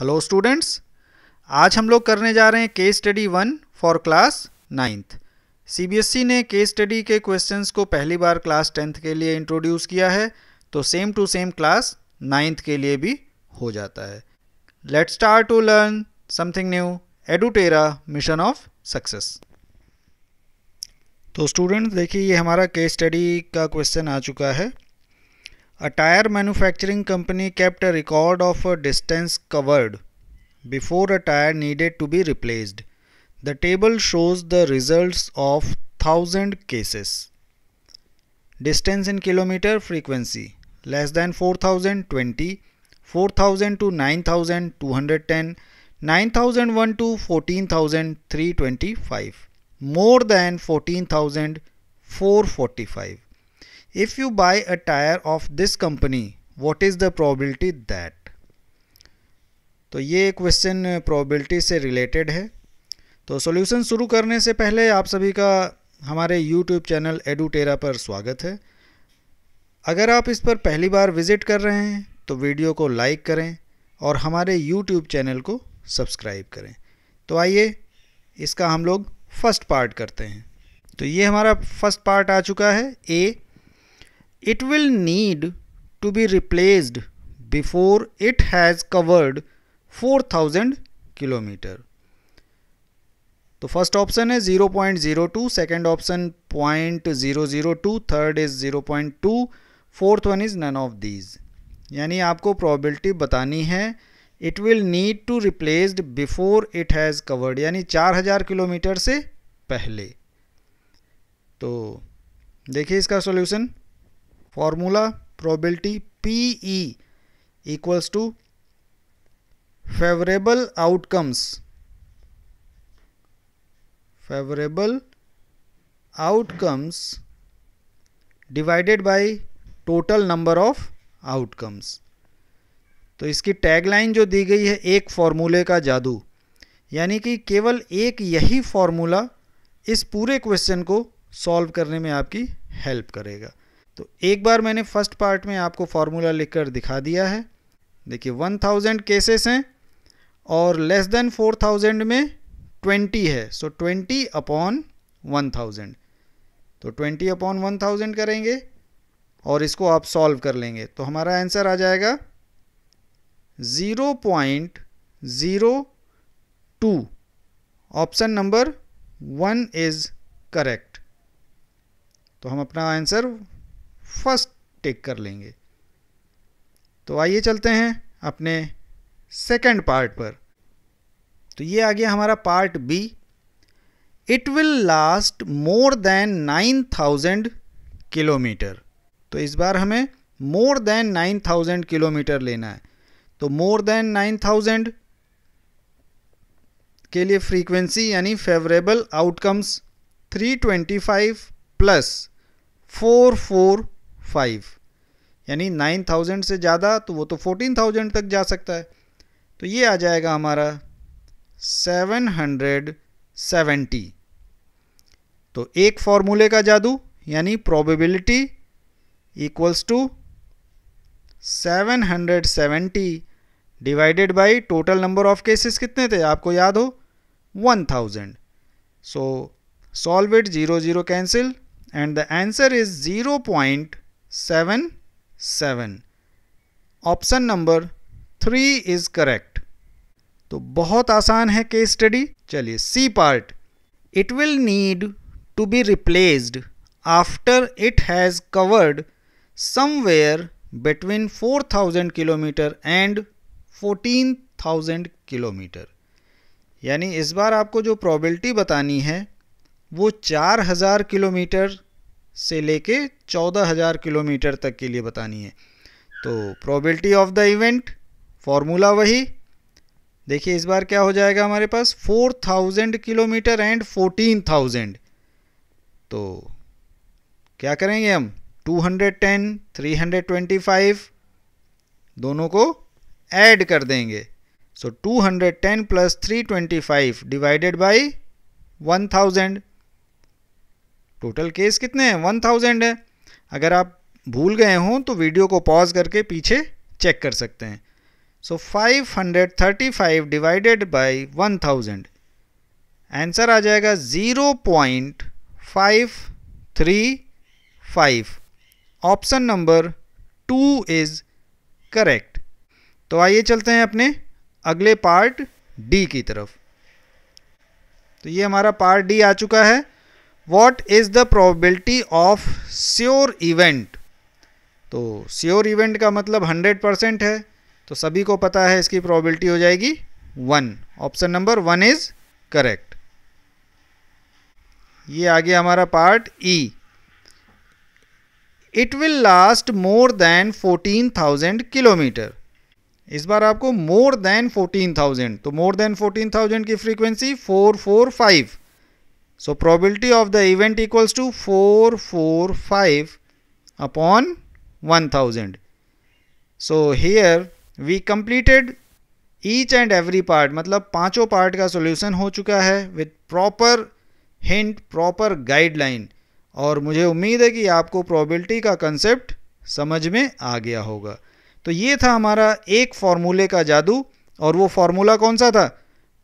Hello students आज हम लोग करने जा रहे हैं case study one for class ninth CBSE ने केस स्टडी के क्वेश्चंस को पहली बार क्लास टेंथ के लिए इंट्रोड्यूस किया है तो same to same class ninth के लिए भी हो जाता है let start to learn something new Edutera mission of success तो स्टूडेंट्स देखिए ये हमारा केस स्टडी का क्वेश्चन आ चुका है A tire manufacturing company kept a record of a distance covered before a tire needed to be replaced. The table shows the results of 1000 cases. Distance in kilometer frequency less than 4020, 4000 to 9210, 9001 to 14325, more than 14445. If you buy a tire of this company, what is the probability that? तो ये क्वेश्चन probability uh, से related है तो solution शुरू करने से पहले आप सभी का हमारे यूट्यूब चैनल एडूटेरा पर स्वागत है अगर आप इस पर पहली बार विज़िट कर रहे हैं तो वीडियो को लाइक करें और हमारे यूट्यूब चैनल को सब्सक्राइब करें तो आइए इसका हम लोग फर्स्ट पार्ट करते हैं तो ये हमारा फर्स्ट पार्ट आ चुका है a it will need to be replaced before it has covered 4000 km तो फर्स्ट ऑप्शन है 0.02, second option 0.002, third is 0.2, fourth one is none of these यानी आपको प्रोबेबिलिटी बतानी है it will need to replaced before it has covered यानी 4000 kilometre से पहले तो देखिए इसका solution formula probability P E to favourable outcomes favourable outcomes divided divided total number of outcomes तो इसकी टैगलाइन जो दी गई है एक फॉर्मूले का जादू यानी कि केवल एक यही फॉर्मूला इस पूरे क्वेश्चन को सॉल्व करने में आपकी हेल्प करेगा तो एक बार मैंने फर्स्ट पार्ट में आपको फार्मूला लिखकर दिखा दिया है देखिए वन थाउजेंड केसेस हैं और लेस देन फोर थाउजेंड में ट्वेंटी है so twenty upon one thousand तो ट्वेंटी अपॉन वन थाउजेंड करेंगे और इसको आप सॉल्व कर लेंगे तो हमारा आंसर आ जाएगा zero zero two option number one is correct तो हम अपना आंसर फर्स्ट टेक कर लेंगे तो आइए चलते हैं अपने सेकंड पार्ट पर तो ये आ गया हमारा part B it will last more than nine thousand kilometre तो इस बार हमें more than nine thousand kilometre लेना है तो मोर देन नाइन थाउजेंड के लिए फ्रीक्वेंसी यानी फेवरेबल आउटकम्स 325 प्लस फाइव यानी नाइन थाउजेंड से ज़्यादा तो वो तो फोर्टीन थाउजेंड तक जा सकता है तो ये आ जाएगा हमारा सेवन हंड्रेड सेवेंटी तो एक फॉर्मूले का जादू यानी probability equals to seven hundred seventy divided by total number of cases कितने थे आपको याद हो one thousand so solve it zero zero cancel and the answer is zero point seven seven option number three is correct तो बहुत आसान है case study चलिए C part it will need to be replaced after it has covered between four 4000 kilometre and 14000 kilometre यानी इस बार आपको जो प्रोबेबिलिटी बतानी है वो 4000 किलोमीटर से लेके 14000 किलोमीटर तक के लिए बतानी है तो probability of the event formula वही देखिए इस बार क्या हो जाएगा हमारे पास four thousand kilometre and 14000 thousand तो क्या करेंगे हम two hundred ten three hundred twenty five दोनों को ऐड कर देंगे so two hundred ten plus three twenty five divided by one thousand total case कितने हैं वन थाउजेंड है अगर आप भूल गए हों तो वीडियो को पॉज करके पीछे चेक कर सकते हैं so five hundred thirty five divided by one thousand answer आ जाएगा zero point five three five option number two is correct तो आइए चलते हैं अपने अगले पार्ट डी की तरफ तो ये हमारा पार्ट डी आ चुका है what is the probability of sure event तो श्योर इवेंट का मतलब हंड्रेड परसेंट है तो सभी को पता है इसकी प्रॉबिलिटी हो जाएगी one option number one is correct ये आ गया हमारा part E it will last more than fourteen thousand kilometre इस बार आपको मोर देन फोर्टीन थाउजेंड तो मोर देन फोर्टीन थाउजेंड की frequency four four five So probability of the event equals to 445 upon 1000. So here we completed each and every part मतलब पांचों part का solution हो चुका है with proper hint proper guideline और मुझे उम्मीद है कि आपको प्रोबेबिलिटी का कंसेप्ट समझ में आ गया होगा तो ये था हमारा एक फॉर्मूले का जादू और वो फार्मूला कौन सा था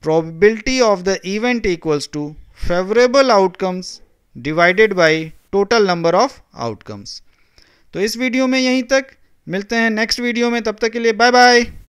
probability of the event equals to favourable outcomes divided by total number of outcomes तो इस वीडियो में यहीं तक मिलते हैं नेक्स्ट वीडियो में तब तक के लिए बाय बाय